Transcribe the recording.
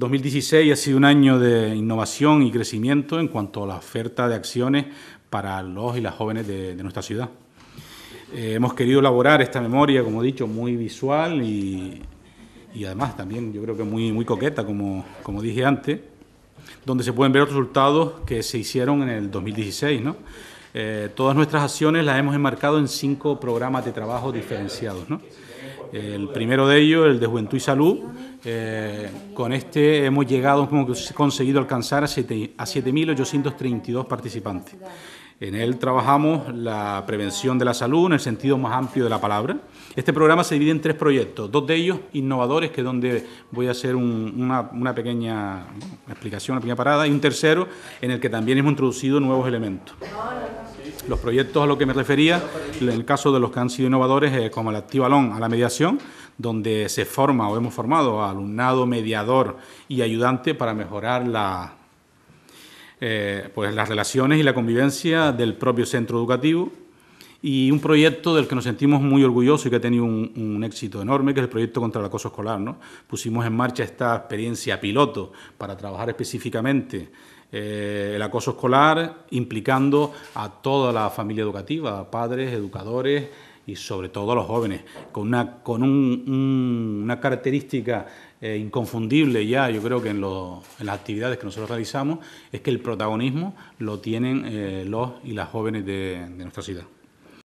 2016 ha sido un año de innovación y crecimiento en cuanto a la oferta de acciones para los y las jóvenes de, nuestra ciudad. Eh, hemos querido elaborar esta memoria, como he dicho, muy visual y, y además también yo creo que muy, muy coqueta, como, como dije antes, donde se pueden ver los resultados que se hicieron en el 2016. Eh, todas nuestras acciones las hemos enmarcado en cinco programas de trabajo diferenciados. ¿no? El primero de ellos, el de Juventud y Salud, eh, con este hemos llegado, como hemos conseguido alcanzar a 7.832 participantes. En él trabajamos la prevención de la salud en el sentido más amplio de la palabra. Este programa se divide en tres proyectos, dos de ellos innovadores, que es donde voy a hacer una, una, pequeña explicación, una pequeña parada, y un tercero en el que también hemos introducido nuevos elementos. Los proyectos a los que me refería, en el caso de los que han sido innovadores, eh, como el Alón a la mediación, donde se forma o hemos formado alumnado, mediador y ayudante para mejorar eh, pues, las relaciones y la convivencia del propio centro educativo y un proyecto del que nos sentimos muy orgullosos y que ha tenido un, éxito enorme, que es el proyecto contra el acoso escolar. ¿no? Pusimos en marcha esta experiencia piloto para trabajar específicamente eh, el acoso escolar, implicando a toda la familia educativa, padres, educadores y sobre todo a los jóvenes, con una, con una característica eh, inconfundible ya, yo creo que en, las actividades que nosotros realizamos, es que el protagonismo lo tienen eh, los y las jóvenes de nuestra ciudad.